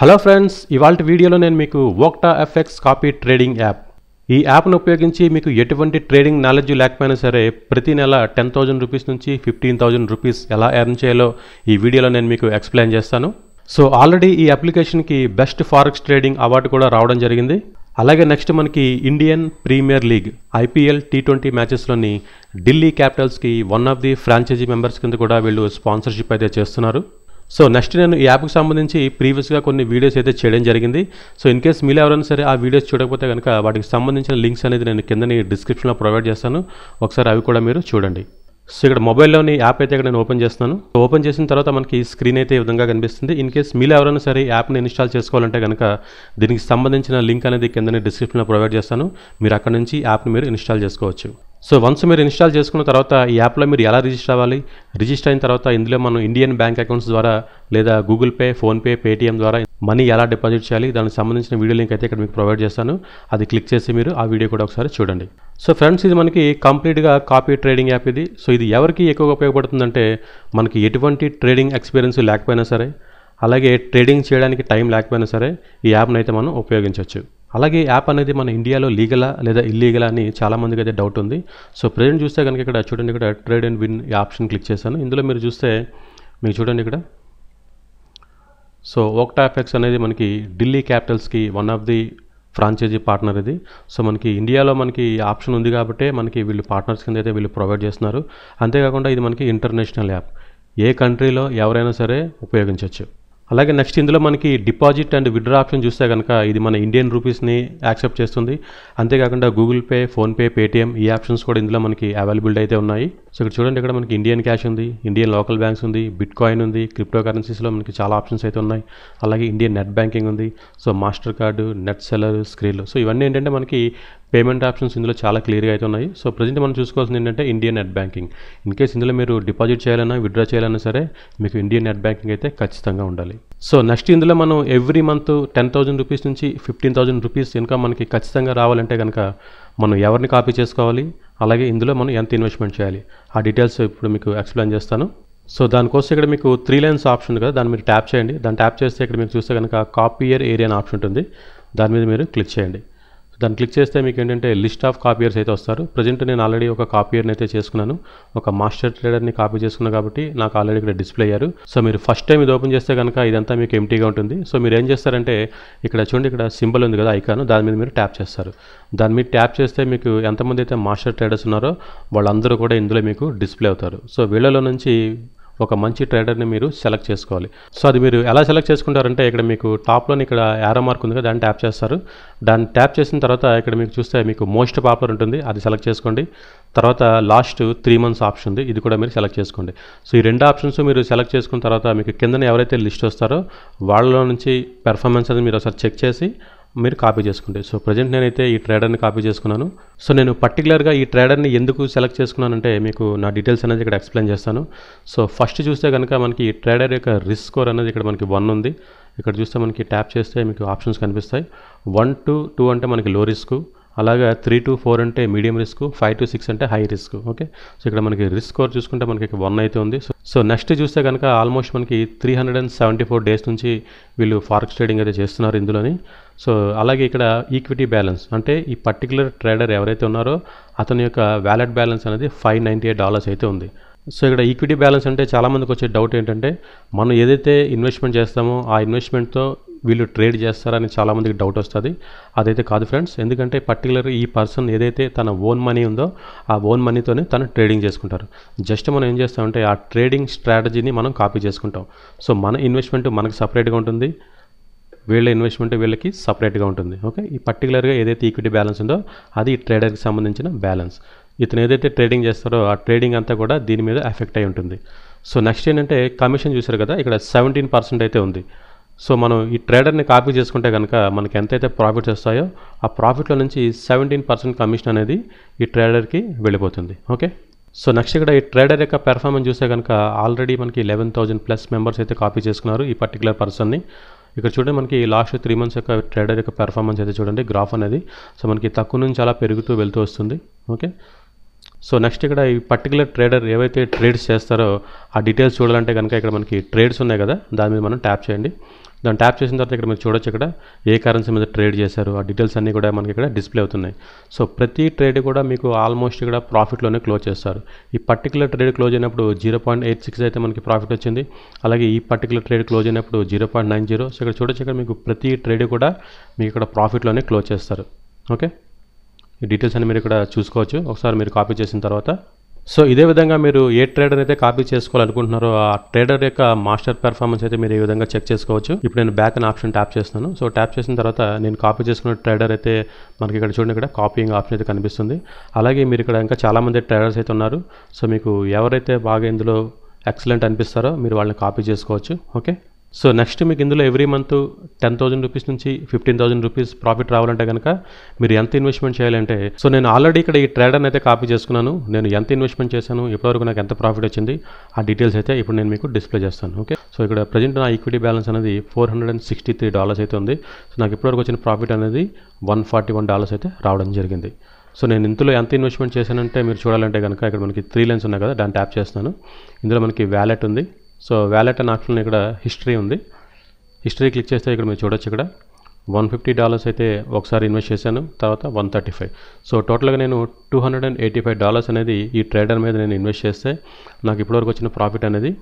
hello friends ఇవాళ వీడియోలో నేను మీకు Octa FX copy trading app ఈ యాప్ను ఉపయోగించి మీకు ఎటువంటి ట్రేడింగ్ నాలెడ్జ్ లేకపోయినా సరే ప్రతి నెల టెన్ థౌజండ్ రూపీస్ నుంచి ఫిఫ్టీన్ థౌజండ్ రూపీస్ ఎలా ఎర్న్ చేయాలో ఈ వీడియోలో నేను మీకు ఎక్స్ప్లెయిన్ చేస్తాను సో ఆల్రెడీ ఈ అప్లికేషన్కి బెస్ట్ ఫారెక్స్ ట్రేడింగ్ అవార్డు కూడా రావడం జరిగింది అలాగే నెక్స్ట్ మనకి Indian premier league IPL T twenty మ్యాచెస్లోని ఢిల్లీ క్యాపిటల్స్కి one of the franchisee members కింద కూడా వీళ్ళు స్పాన్సర్షిప్ అయితే చేస్తున్నారు సో నెక్స్ట్ నేను ఈ యాప్కి సంబంధించి ప్రీవియస్గా కొన్ని వీడియోస్ అయితే చేయడం జరిగింది సో ఇన్ కేస్ మీరు ఎవరైనా సరే ఆ వీడియోస్ చూడకపోతే కనుక వాటికి సంబంధించిన లింక్స్ అనేది నేను కిందని డిస్క్రిప్షన్లో ప్రొవైడ్ చేస్తాను ఒకసారి అవి కూడా మీరు చూడండి సో ఇక్కడ మొబైల్లోని యాప్ అయితే ఇక్కడ నేను ఓపెన్ చేస్తున్నాను ఓపెన్ చేసిన తర్వాత మనకి స్క్రీన్ అయితే ఈ విధంగా కనిపిస్తుంది ఇన్ కేస్ మీరు ఎవరైనా సరే యాప్ని ఇన్స్టాల్ చేసుకోవాలంటే కనుక దీనికి సంబంధించిన లింక్ అనేది కిందనే డిస్క్రిప్షన్లో ప్రొవైడ్ చేస్తాను మీరు అక్కడ నుంచి యాప్ని మీరు ఇన్స్టాల్ చేసుకోవచ్చు సో వన్స్ మీరు ఇన్స్టాల్ చేసుకున్న తర్వాత ఈ యాప్లో మీరు ఎలా రిజిస్టర్ అవ్వాలి రిజిస్టర్ అయిన తర్వాత ఇందులో మనం ఇండియన్ బ్యాంక్ అకౌంట్స్ ద్వారా లేదా గూగుల్ పే ఫోన్పే పేటీఎం ద్వారా మనీ ఎలా డిపాజిట్ చేయాలి దానికి సంబంధించిన వీడియో లింక్ అయితే ఇక్కడ మీకు ప్రొవైడ్ చేస్తాను అది క్లిక్ చేసి మీరు ఆ వీడియో కూడా ఒకసారి చూడండి సో ఫ్రెండ్స్ ఇది మనకి కంప్లీట్గా కాపీ ట్రేడింగ్ యాప్ ఇది సో ఇది ఎవరికి ఎక్కువగా ఉపయోగపడుతుందంటే మనకి ఎటువంటి ట్రేడింగ్ ఎక్స్పీరియన్స్ లేకపోయినా సరే అలాగే ట్రేడింగ్ చేయడానికి టైం లేకపోయినా సరే ఈ యాప్ను అయితే మనం ఉపయోగించవచ్చు అలాగే యాప్ అనేది మన ఇండియాలో లీగలా లేదా ఇల్లీగలా అని చాలామందికి అయితే డౌట్ ఉంది సో ప్రజెంట్ చూస్తే కనుక ఇక్కడ చూడండి ఇక్కడ trade and win option click చేశాను ఇందులో మీరు చూస్తే మీకు చూడండి ఇక్కడ సో ఓక్టాఫెక్స్ అనేది మనకి ఢిల్లీ క్యాపిటల్స్కి one of the franchisee partner ఇది సో మనకి ఇండియాలో మనకి ఆప్షన్ ఉంది కాబట్టి మనకి వీళ్ళు పార్ట్నర్స్ కింద అయితే వీళ్ళు ప్రొవైడ్ చేస్తున్నారు అంతేకాకుండా ఇది మనకి ఇంటర్నేషనల్ యాప్ ఏ కంట్రీలో ఎవరైనా సరే ఉపయోగించవచ్చు అలాగే నెక్స్ట్ ఇందులో మనకి డిపాజిట్ అండ్ విడ్రా ఆప్షన్ చూస్తే కనుక ఇది మన ఇండియన్ రూపీస్ని యాక్సెప్ట్ చేస్తుంది అంతేకాకుండా గూగుల్ పే ఫోన్పే పేటిఎం ఈ ఆప్షన్స్ కూడా ఇందులో మనకి అవైలబుల్ అయితే ఉన్నాయి సో ఇక్కడ చూడండి ఇక్కడ మనకి ఇండియన్ క్యాష్ ఉంది ఇండియన్ లోకల్ బ్యాంక్స్ ఉంది బిట్ కాయిన్ ఉంది క్రిప్టో కరెన్సీస్లో మనకి చాలా ఆప్షన్స్ అయితే ఉన్నాయి అలాగే ఇండియన్ నెట్ బ్యాంకింగ్ ఉంది so Mastercard Neteller స్క్రీన్లు సో ఇవన్నీ ఏంటంటే మనకి పేమెంట్ ఆప్షన్స్ ఇందులో చాలా క్లియర్గా అయితే ఉన్నాయి సో ప్రజెంట్ మనం చూసుకోవాల్సింది ఏంటంటే Indian net banking in case ఇందులో మీరు డిపాజిట్ చేయాలన్నా విత్డ్రా చేయాలన్నా సరే మీకు ఇండియన్ నెట్ బ్యాంకింగ్ అయితే ఖచ్చితంగా ఉండాలి సో నెక్స్ట్ ఇందులో మనం every month ten thousand rupees నుంచి ఫిఫ్టీన్ థౌజండ్ రూపీస్ ఇన్కమ్ మనకి ఖచ్చితంగా రావాలంటే కనుక మనం ఎవరిని కాపీ చేసుకోవాలి అలాగే ఇందులో మనం ఎంత ఇన్వెస్ట్మెంట్ చేయాలి ఆ డీటెయిల్స్ ఇప్పుడు మీకు ఎక్స్ప్లెయిన్ చేస్తాను సో దానికోసం ఇక్కడ మీకు త్రీ లైన్స్ ఆప్షన్ కదా దాన్ని మీరు ట్యాప్ చేయండి దాన్ని ట్యాప్ చేస్తే ఇక్కడ మీకు చూస్తే కనుక కాపీయర్ ఏరియా ఆప్షన్ ఉంటుంది దాని మీద మీరు క్లిక్ చేయండి దాన్ని క్లిక్ చేస్తే మీకు ఏంటంటే లిస్ట్ ఆఫ్ కాపీయర్స్ అయితే వస్తారు ప్రజెంట్ నేను ఆల్రెడీ ఒక కాపీయర్ని అయితే చేసుకున్నాను ఒక మాస్టర్ ట్రేడర్ని కాపీ చేసుకున్నాను కాబట్టి నాకు ఆల్రెడీ ఇక్కడ డిస్ప్లే అయ్యారు సో మీరు ఫస్ట్ టైం ఇది ఓపెన్ చేస్తే కనుక ఇదంతా మీకు ఎంటీగా ఉంటుంది సో మీరు ఏం చేస్తారంటే ఇక్కడ చూడండి ఇక్కడ సింబల్ ఉంది కదా ఐకాను దాని మీద మీరు ట్యాప్ చేస్తారు దాని మీద ట్యాప్ చేస్తే మీకు ఎంతమంది అయితే మాస్టర్ ట్రేడర్స్ ఉన్నారో వాళ్ళందరూ కూడా ఇందులో మీకు డిస్ప్లే అవుతారు సో వీళ్ళలో నుంచి ఒక మంచి ట్రేడర్ని మీరు సెలెక్ట్ చేసుకోవాలి సో అది మీరు ఎలా సెలెక్ట్ చేసుకుంటారంటే ఇక్కడ మీకు టాప్లోని ఇక్కడ యారో మార్క్ ఉంది కదా దాన్ని ట్యాప్ చేస్తారు దాన్ని ట్యాప్ చేసిన తర్వాత ఇక్కడ మీకు చూస్తే మీకు మోస్ట్ పాపులర్ ఉంటుంది అది సెలెక్ట్ చేసుకోండి తర్వాత లాస్ట్ త్రీ మంత్స్ ఆప్షన్ ఉంది ఇది కూడా మీరు సెలెక్ట్ చేసుకోండి సో ఈ రెండు ఆప్షన్స్ మీరు సెలెక్ట్ చేసుకున్న తర్వాత మీకు కిందన ఎవరైతే లిస్ట్ వస్తారో వాళ్ళలో నుంచి పెర్ఫార్మెన్స్ అనేది మీరు ఒకసారి చెక్ చేసి మీరు కాపీ చేసుకుంటే సో ప్రజెంట్ నేనైతే ఈ ట్రేడర్ని కాపీ చేసుకున్నాను సో నేను పర్టికులర్గా ఈ ట్రేడర్ని ఎందుకు సెలెక్ట్ చేసుకున్నానంటే మీకు నా డీటెయిల్స్ అనేది ఇక్కడ ఎక్స్ప్లెయిన్ చేస్తాను సో ఫస్ట్ చూస్తే కనుక మనకి ఈ ట్రేడర్ యొక్క రిస్క్ స్కోర్ అనేది ఇక్కడ మనకి వన్ ఉంది ఇక్కడ చూస్తే మనకి ట్యాప్ చేస్తే మీకు ఆప్షన్స్ కనిపిస్తాయి వన్ టు టూ అంటే మనకి లో రిస్క్ అలాగే త్రీ టు ఫోర్ అంటే medium risk five to six అంటే హై రిస్క్ ఓకే సో ఇక్కడ మనకి రిస్క్ స్కోర్ చూసుకుంటే మనకి వన్ అయితే ఉంది సో సో నెక్స్ట్ చూస్తే కనుక ఆల్మోస్ట్ మనకి three hundred and seventy four days నుంచి వీళ్ళు ఫారెక్స్ ట్రేడింగ్ అయితే చేస్తున్నారు ఇందులోని సో అలాగే ఇక్కడ ఈక్విటీ బ్యాలెన్స్ అంటే ఈ పర్టికులర్ ట్రేడర్ ఎవరైతే ఉన్నారో అతని యొక్క వ్యాలెట్ బ్యాలెన్స్ అనేది ఫైవ్ నైంటీ ఎయిట్ డాలర్స్ అయితే ఉంది సో ఇక్కడ ఈక్విటీ బ్యాలెన్స్ అంటే చాలామందికి వచ్చే డౌట్ ఏంటంటే మనం ఏదైతే ఇన్వెస్ట్మెంట్ చేస్తామో ఆ ఇన్వెస్ట్మెంట్తో వీళ్ళు ట్రేడ్ చేస్తారని చాలామందికి డౌట్ వస్తుంది అదైతే కాదు ఫ్రెండ్స్ ఎందుకంటే పర్టికులర్ ఈ పర్సన్ ఏదైతే తన ఓన్ మనీ ఉందో ఆ ఓన్ మనీతోనే తను ట్రేడింగ్ చేసుకుంటారు జస్ట్ మనం ఏం చేస్తామంటే ఆ ట్రేడింగ్ స్ట్రాటజీని మనం కాపీ చేసుకుంటాం సో మన ఇన్వెస్ట్మెంట్ మనకు సపరేట్గా ఉంటుంది వీళ్ళ ఇన్వెస్ట్మెంట్ వీళ్ళకి సపరేట్గా ఉంటుంది ఓకే ఈ పర్టికులర్గా ఏదైతే ఈక్విటీ బ్యాలెన్స్ ఉందో అది ట్రేడర్కి సంబంధించిన బ్యాలెన్స్ ఇతను ఏదైతే ట్రేడింగ్ చేస్తారో ఆ ట్రేడింగ్ అంతా కూడా దీని మీద ఎఫెక్ట్ అయి ఉంటుంది సో నెక్స్ట్ ఏంటంటే కమిషన్ చూసారు కదా ఇక్కడ సెవెంటీన్ పర్సెంట్ అయితే ఉంది సో మనం ఈ ట్రేడర్ని కాపీ చేసుకుంటే కనుక మనకి ఎంతైతే ప్రాఫిట్స్ వస్తాయో ఆ ప్రాఫిట్లో నుంచి సెవెంటీన్ పర్సెంట్ కమిషన్ అనేది ఈ ట్రేడర్కి వెళ్ళిపోతుంది ఓకే సో నెక్స్ట్ ఇక్కడ ఈ ట్రేడర్ యొక్క పెర్ఫార్మెన్స్ చూస్తే కనుక ఆల్రెడీ మనకి లెవెన్ థౌజండ్ ప్లస్ మెంబర్స్ అయితే కాపీ చేసుకున్నారు ఈ పర్టికులర్ పర్సన్ని ఇక్కడ చూడండి మనకి లాస్ట్ త్రీ మంత్స్ యొక్క ట్రేడర్ యొక్క పెర్ఫార్మెన్స్ అయితే చూడండి గ్రాఫ్ అనేది సో మనకి తక్కువ నుంచి అలా పెరుగుతూ వెళ్తూ వస్తుంది ఓకే సో నెక్స్ట్ ఇక్కడ ఈ పర్టికులర్ ట్రేడర్ ఏవైతే ట్రేడ్స్ చేస్తారో ఆ డీటెయిల్స్ చూడాలంటే కనుక ఇక్కడ మనకి ట్రేడ్స్ ఉన్నాయి కదా దాని మీద మనం ట్యాప్ చేయండి దాన్ని ట్యాప్ చేసిన తర్వాత ఇక్కడ మీరు చూడొచ్చు ఇక్కడ ఏ కరెన్సీ మీద ట్రేడ్ చేశారు ఆ డీటెయిల్స్ అన్నీ కూడా మనకి ఇక్కడ డిస్ప్లే అవుతున్నాయి సో ప్రతి ట్రేడ్ కూడా మీకు ఆల్మోస్ట్ ఇక్కడ ప్రాఫిట్లోనే క్లోజ్ చేస్తారు ఈ పర్టికులర్ ట్రేడ్ క్లోజ్ అయినప్పుడు జీరో పాయింట్ ఎయిట్ సిక్స్ అయితే మనకి ప్రాఫిట్ వచ్చింది అలాగే ఈ పర్టికులర్ ట్రేడ్ క్లోజ్ అయినప్పుడు zero point nine zero so ఇక్కడ చూడొచ్చు ఇక్కడ మీకు ప్రతి ట్రేడ్ కూడా మీకు ఇక్కడ ప్రాఫిట్లోనే క్లోజ్ చేస్తారు ఓకే ఈ డీటెయిల్స్ అన్ని మీరు ఇక్కడ చూసుకోవచ్చు ఒకసారి మీరు కాపీ చేసిన తర్వాత సో ఇదే విధంగా మీరు ఏ ట్రేడర్ అయితే కాపీ చేసుకోవాలనుకుంటున్నారో ఆ ట్రేడర్ యొక్క మాస్టర్ పెర్ఫార్మెన్స్ అయితే మీరు ఈ విధంగా చెక్ చేసుకోవచ్చు ఇప్పుడు నేను బ్యాక్ అని ఆప్షన్ ట్యాప్ చేస్తున్నాను సో ట్యాప్ చేసిన తర్వాత నేను కాపీ చేసుకున్న ట్రేడర్ అయితే మనకి ఇక్కడ చూడండి ఇక్కడ కాపీయింగ్ ఆప్షన్ అయితే కనిపిస్తుంది అలాగే మీరు ఇక్కడ ఇంకా చాలామంది ట్రేడర్స్ అయితే ఉన్నారు సో మీకు ఎవరైతే బాగా ఇందులో ఎక్సలెంట్ అనిపిస్తారో మీరు వాళ్ళని కాపీ చేసుకోవచ్చు ఓకే సో నెక్స్ట్ మీకు ఇందులో every month ten thousand rupees నుంచి ఫిఫ్టీన్ థౌసండ్ రూపీస్ ప్రాఫిట్ రావాలంటే కనుక మీరు ఎంత ఇన్వెస్ట్మెంట్ చేయాలంటే సో నేను ఆల్రెడీ ఇక్కడ ఈ ట్రేడర్ని అయితే కాపీ చేసుకున్నాను నేను ఎంత ఇన్వెస్ట్మెంట్ చేశాను ఇప్పటివరకు నాకు ఎంత ప్రాఫిట్ వచ్చింది ఆ డీటెయిల్స్ అయితే ఇప్పుడు నేను మీకు డిస్ప్లే చేస్తాను ఓకే సో ఇక్కడ ప్రజెంట్ నా ఈక్విటీ బ్యాలెన్స్ అనేది four hundred and sixty three dollars అయితే ఉంది సో నాకు ఇప్పటివరకు వచ్చిన ప్రాఫిట్ అనేది వన్ ఫార్టీ వన్ డాలర్స్ అయితే రావడం జరిగింది సో నేను ఇందులో ఎంత ఇన్వెస్ట్మెంట్ చేశానంటే మీరు చూడాలంటే కనుక ఇక్కడ మనకి త్రీ లైన్స్ ఉన్నాయి కదా దాన్ని ట్యాప్ చేస్తాను ఇందులో మనకి వ్యాలెట్ ఉంది సో వ్యాలెట్ అండ్ ఆప్షన్ ఇక్కడ హిస్టరీ ఉంది హిస్టరీ క్లిక్ చేస్తే ఇక్కడ మీరు చూడొచ్చు ఇక్కడ వన్ ఫిఫ్టీ డాలర్స్ అయితే ఒకసారి ఇన్వెస్ట్ చేశాను తర్వాత వన్ థర్టీ ఫైవ్ సో టోటల్గా నేను two hundred and eighty five dollars అనేది ఈ ట్రేడర్ మీద నేను ఇన్వెస్ట్ చేస్తే నాకు ఇప్పటివరకు వచ్చిన ప్రాఫిట్ అనేది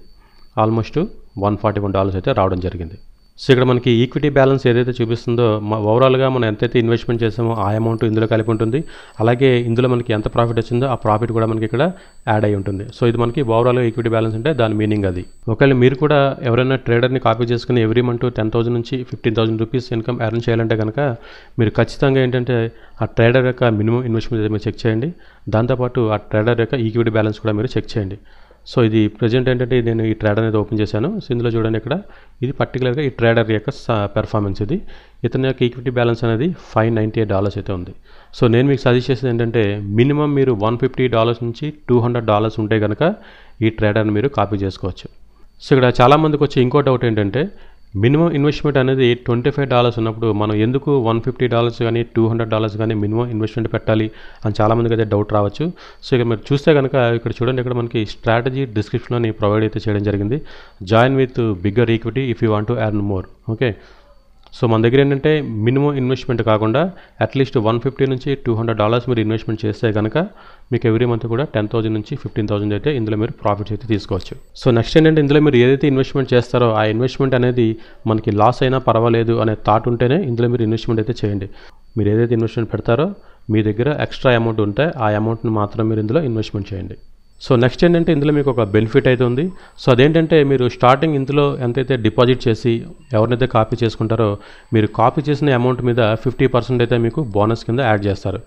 almost one forty one dollars అయితే రావడం జరిగింది సో ఇక్కడ మనకి ఈక్విటీ బ్యాలెన్స్ ఏదైతే చూపిస్తుందో ఓవరాల్గా మనం ఎంతైతే ఇన్వెస్ట్మెంట్ చేసామో ఆ అమౌంట్ ఇందులో కలిపి ఉంటుంది అలాగే ఇందులో మనకి ఎంత ప్రాఫిట్ వచ్చిందో ఆ ప్రాఫిట్ కూడా మనకి ఇక్కడ యాడ్ అయి ఉంటుంది సో ఇది మనకి ఓవరాల్గా ఈక్విటీ బ్యాలెన్స్ అంటే దాని మీనింగ్ అది ఒకవేళ మీరు కూడా ఎవరైనా ట్రేడర్ని కాపీ చేసుకుని ఎవ్రీ మంత్ టెన్ థౌసండ్ నుంచి fifteen thousand rupees income earn చేయాలంటే కనుక మీరు ఖచ్చితంగా ఏంటంటే ఆ ట్రేడర్ యొక్క మినిమం ఇన్వెస్ట్మెంట్ మీరు చెక్ చేయండి దాంతోపాటు ఆ ట్రేడర్ యొక్క ఈక్విటీ బ్యాలెన్స్ కూడా మీరు చెక్ చేయండి సో ఇది ప్రజెంట్ ఏంటంటే నేను ఈ ట్రేడర్ అనేది ఓపెన్ చేశాను సో ఇందులో చూడండి ఇక్కడ ఇది పర్టికులర్గా ఈ ట్రేడర్ యొక్క పెర్ఫార్మెన్స్ ఇది ఇతని యొక్క ఈక్విటీ బ్యాలెన్స్ అనేది ఫైవ్ నైంటీ ఎయిట్ డాలర్స్ అయితే ఉంది సో నేను మీకు సజెస్ట్ చేసేది ఏంటంటే మినిమం మీరు వన్ ఫిఫ్టీ డాలర్స్ నుంచి టూ హండ్రెడ్ డాలర్స్ ఉంటే కనుక ఈ ట్రేడర్ని మీరు కాపీ చేసుకోవచ్చు సో ఇక్కడ చాలామందికి వచ్చి ఇంకో డౌట్ ఏంటంటే మినిమం ఇన్వెస్ట్మెంట్ అనేది ట్వంటీ ఫైవ్ డాలర్స్ ఉన్నప్పుడు మనం ఎందుకు వన్ ఫిఫ్టీ డాలర్స్ కానీ టూ హండ్రెడ్ డాలర్స్ కానీ మినిమం ఇన్వెస్ట్మెంట్ పెట్టాలి అని చాలామందికి అయితే డౌట్ రావచ్చు సో ఇక్కడ మీరు చూస్తే కనుక ఇక్కడ చూడండి ఇక్కడ మనకి స్ట్రాటజీ డిస్క్రిప్షన్లోని ప్రొవైడ్ అయితే చేయడం జరిగింది join with bigger equity if you want to earn more okay so మన దగ్గర ఏంటంటే మినిమం ఇన్వెస్ట్మెంట్ కాకుండా అట్లీస్ట్ వన్ ఫిఫ్టీ నుంచి టూ హండ్రెడ్ డాలర్స్ మీరు ఇన్వెస్ట్మెంట్ చేస్తే కనుక మీకు ఎవ్రీ మంత్ కూడా టెన్ థౌసండ్ నుంచి ఫిఫ్టీన్ థౌసండ్ అయితే ఇందులో మీరు ప్రాఫిట్స్ అయితే తీసుకోవచ్చు సో నెక్స్ట్ ఏంటంటే ఇందులో మీరు ఏదైతే ఇన్వెస్ట్మెంట్ చేస్తారో ఆ ఇన్వెస్ట్మెంట్ అనేది మనకి లాస్ అయినా పర్వాలేదు అనే థాట్ ఉంటేనే ఇందులో మీరు ఇన్వెస్ట్మెంట్ అయితే చేయండి మీరు ఏదైతే ఇన్వెస్ట్మెంట్ పెడతారో మీ దగ్గర ఎక్స్ట్రా అమౌంట్ ఉంటే ఆ అమౌంట్ని మాత్రం మీరు ఇందులో ఇన్వెస్ట్మెంట్ చేయండి సో నెక్స్ట్ ఏంటంటే ఇందులో మీకు ఒక బెనిఫిట్ అయితే ఉంది సో అదేంటంటే మీరు స్టార్టింగ్ ఇందులో ఎంతైతే డిపాజిట్ చేసి ఎవరినైతే కాపీ చేసుకుంటారో మీరు కాపీ చేసిన అమౌంట్ మీద ఫిఫ్టీ పర్సెంట్ అయితే మీకు బోనస్ కింద యాడ్ చేస్తారు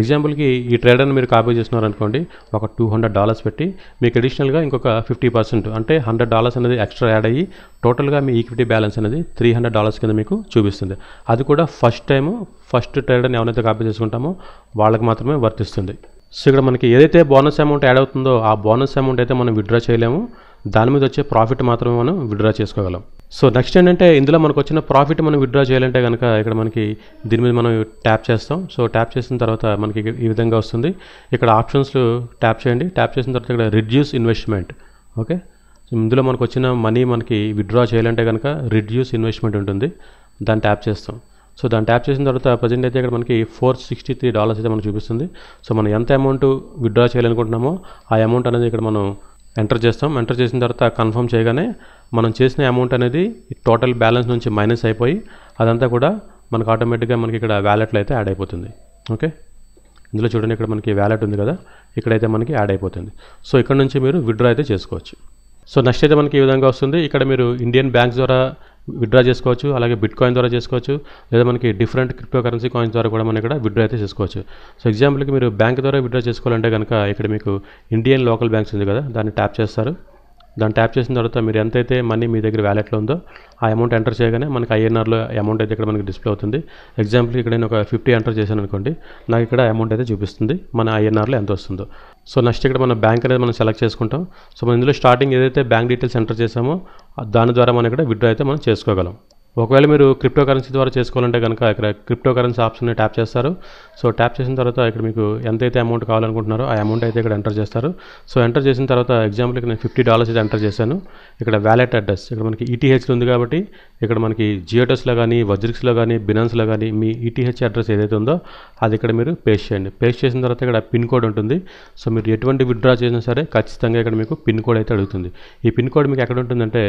ఎగ్జాంపుల్కి ఈ ట్రేడర్ని మీరు కాపీ చేస్తున్నారనుకోండి ఒక టూ హండ్రెడ్ డాలర్స్ పెట్టి మీకు అడిషనల్గా ఇంకొక ఫిఫ్టీ పర్సెంట్ అంటే హండ్రెడ్ డాలర్స్ అనేది ఎక్స్ట్రా యాడ్ అయ్యి టోటల్గా మీ ఈక్విటీ బ్యాలెన్స్ అనేది త్రీ హండ్రెడ్ డాలర్స్ కింద మీకు చూపిస్తుంది అది కూడా ఫస్ట్ టైము ఫస్ట్ ట్రేడర్ని ఎవరైతే కాపీ చేసుకుంటామో వాళ్ళకి మాత్రమే వర్తిస్తుంది సో ఇక్కడ మనకి ఏదైతే బోనస్ అమౌంట్ యాడ్ అవుతుందో ఆ బోనస్ అమౌంట్ అయితే మనం విత్డ్రా చేయలేము దాని మీద వచ్చే ప్రాఫిట్ మాత్రమే మనం విత్డ్రా చేసుకోగలం సో నెక్స్ట్ ఏంటంటే ఇందులో మనకు వచ్చిన ప్రాఫిట్ మనం విత్డ్రా చేయాలంటే కనుక ఇక్కడ మనకి దీని మీద మనం ట్యాప్ చేస్తాం సో ట్యాప్ చేసిన తర్వాత మనకి ఈ విధంగా వస్తుంది ఇక్కడ ఆప్షన్స్ ట్యాప్ చేయండి ట్యాప్ చేసిన తర్వాత ఇక్కడ రిడ్యూస్ ఇన్వెస్ట్మెంట్ ఓకే ఇందులో మనకు వచ్చిన మనీ మనకి విత్డ్రా చేయాలంటే కనుక రిడ్యూస్ ఇన్వెస్ట్మెంట్ ఉంటుంది దాన్ని ట్యాప్ చేస్తాం సో దాన్ని ట్యాప్ చేసిన తర్వాత ప్రజెంట్ అయితే ఇక్కడ మనకి ఫోర్ సిక్స్టీ త్రీ డాలర్స్ అయితే మనకు చూపిస్తుంది సో మనం ఎంత అమౌంట్ విత్డ్రా చేయాలనుకుంటున్నామో ఆ అమౌంట్ అనేది ఇక్కడ మనం ఎంటర్ చేస్తాం ఎంటర్ చేసిన తర్వాత కన్ఫర్మ్ చేయగానే మనం చేసిన అమౌంట్ అనేది టోటల్ బ్యాలెన్స్ నుంచి మైనస్ అయిపోయి అదంతా కూడా మనకు ఆటోమేటిక్గా మనకి ఇక్కడ వ్యాలెట్లో అయితే యాడ్ అయిపోతుంది ఓకే ఇందులో చూడండి ఇక్కడ మనకి వ్యాలెట్ ఉంది కదా ఇక్కడైతే మనకి యాడ్ అయిపోతుంది సో ఇక్కడ నుంచి మీరు విత్డ్రా అయితే చేసుకోవచ్చు సో నెక్స్ట్ అయితే మనకి ఈ విధంగా వస్తుంది ఇక్కడ మీరు ఇండియన్ బ్యాంక్స్ ద్వారా విత్డ్రా చేసుకోవచ్చు అలాగే బిట్ కాయిన్ ద్వారా చేసుకోవచ్చు లేదా మనకి డిఫరెంట్ క్రిప్టో కరెన్సీ కాయిన్స్ ద్వారా కూడా మనం ఇక్కడ విత్డ్రా అయితే చేసుకోవచ్చు సో ఎగ్జాంపుల్కి మీరు బ్యాంక్ ద్వారా విత్డ్రా చేసుకోవాలంటే కనుక ఇక్కడ మీకు ఇండియన్ లోకల్ బ్యాంక్స్ ఉంది కదా దాన్ని ట్యాప్ చేస్తారు దాన్ని ట్యాప్ చేసిన తర్వాత మీరు ఎంతైతే మనీ మీ దగ్గర వ్యాలెట్లో ఉందో ఆ అమౌంట్ ఎంటర్ చేయగానే మనకి ఐఎన్ఆర్లో అమౌంట్ అయితే ఇక్కడ మనకి డిస్ప్లే అవుతుంది ఎగ్జాంపుల్ ఇక్కడ నేను ఒక ఫిఫ్టీ ఎంటర్ చేశాను అనుకోండి నాకు ఇక్కడ అమౌంట్ అయితే చూపిస్తుంది మన ఐఎన్ఆర్లో ఎంత వస్తుందో సో నెక్స్ట్ ఇక్కడ మన బ్యాంక్ అనేది మనం సెలెక్ట్ చేసుకుంటాం సో మనం ఇందులో స్టార్టింగ్ ఏదైతే బ్యాంక్ డీటెయిల్స్ ఎంటర్ చేసామో దాని ద్వారా మనం ఇక్కడ విడ్డ్రా అయితే మనం చేసుకోగలం ఒకవేళ మీరు క్రిప్టో కరెన్సీ ద్వారా చేసుకోవాలంటే కనుక ఇక్కడ క్రిప్టో కరెన్సీ ఆప్షన్ని ట్యాప్ చేస్తారు సో ట్యాప్ చేసిన తర్వాత ఇక్కడ మీకు ఎంతైతే అమౌంట్ కావాలనుకుంటున్నారో ఆ అమౌంట్ అయితే ఇక్కడ ఎంటర్ చేస్తారు సో ఎంటర్ చేసిన తర్వాత ఎగ్జాంపుల్ ఇక్కడ నేను ఫిఫ్టీ డాలర్స్ అయితే ఎంటర్ చేశాను ఇక్కడ వ్యాలెట్ అడ్రస్ ఇక్కడ మనకి ఈటీహెచ్లు e ఉంది కాబట్టి ఇక్కడ మనకి జియోటస్లో కానీ వజ్రిక్స్లో కానీ బినాన్స్లో కానీ మీ ఈటీహెచ్ e అడ్రస్ ఏదైతే ఉందో అది ఇక్కడ మీరు పేస్ట్ చేయండి పేస్ట్ చేసిన తర్వాత ఇక్కడ పిన్ కోడ్ ఉంటుంది సో మీరు ఎటువంటి విత్డ్రా చేసినా సరే ఖచ్చితంగా ఇక్కడ మీకు పిన్ కోడ్ అయితే అడుగుతుంది ఈ పిన్ కోడ్ మీకు ఎక్కడ ఉంటుందంటే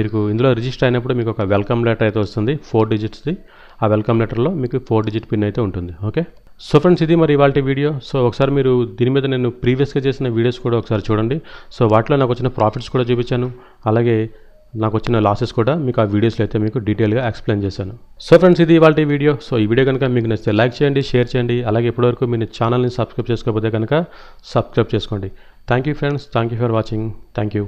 మీకు ఇందులో రిజిస్టర్ అయినప్పుడు మీకు ఒక వెల్కమ్ లెటర్ అయితే వస్తుంది ఫోర్ డిజిట్స్ది ఆ వెల్కమ్ లెటర్లో మీకు ఫోర్ డిజిట్ పిన్ అయితే ఉంటుంది ఓకే సో ఫ్రెండ్స్ ఇది మరి ఇవాళ వీడియో సో ఒకసారి మీరు దీని మీద నేను ప్రీవియస్గా చేసిన వీడియోస్ కూడా ఒకసారి చూడండి సో వాటిలో నాకు వచ్చిన ప్రాఫిట్స్ కూడా చూపించాను అలాగే నాకు వచ్చిన లాసెస్ కూడా మీకు ఆ వీడియోస్లో అయితే మీకు డీటెయిల్గా ఎక్స్ప్లెయిన్ చేశాను సో ఫ్రెండ్స్ ఇది ఇవాళ వీడియో సో ఈ వీడియో కనుక మీకు నచ్చితే లైక్ చేయండి షేర్ చేయండి అలాగే ఇప్పటివరకు మీరు ఛానల్ని సబ్స్క్రైబ్ చేసుకోకపోతే కనుక సబ్స్క్రైబ్ చేసుకోండి thank you friends thank you for watching thank you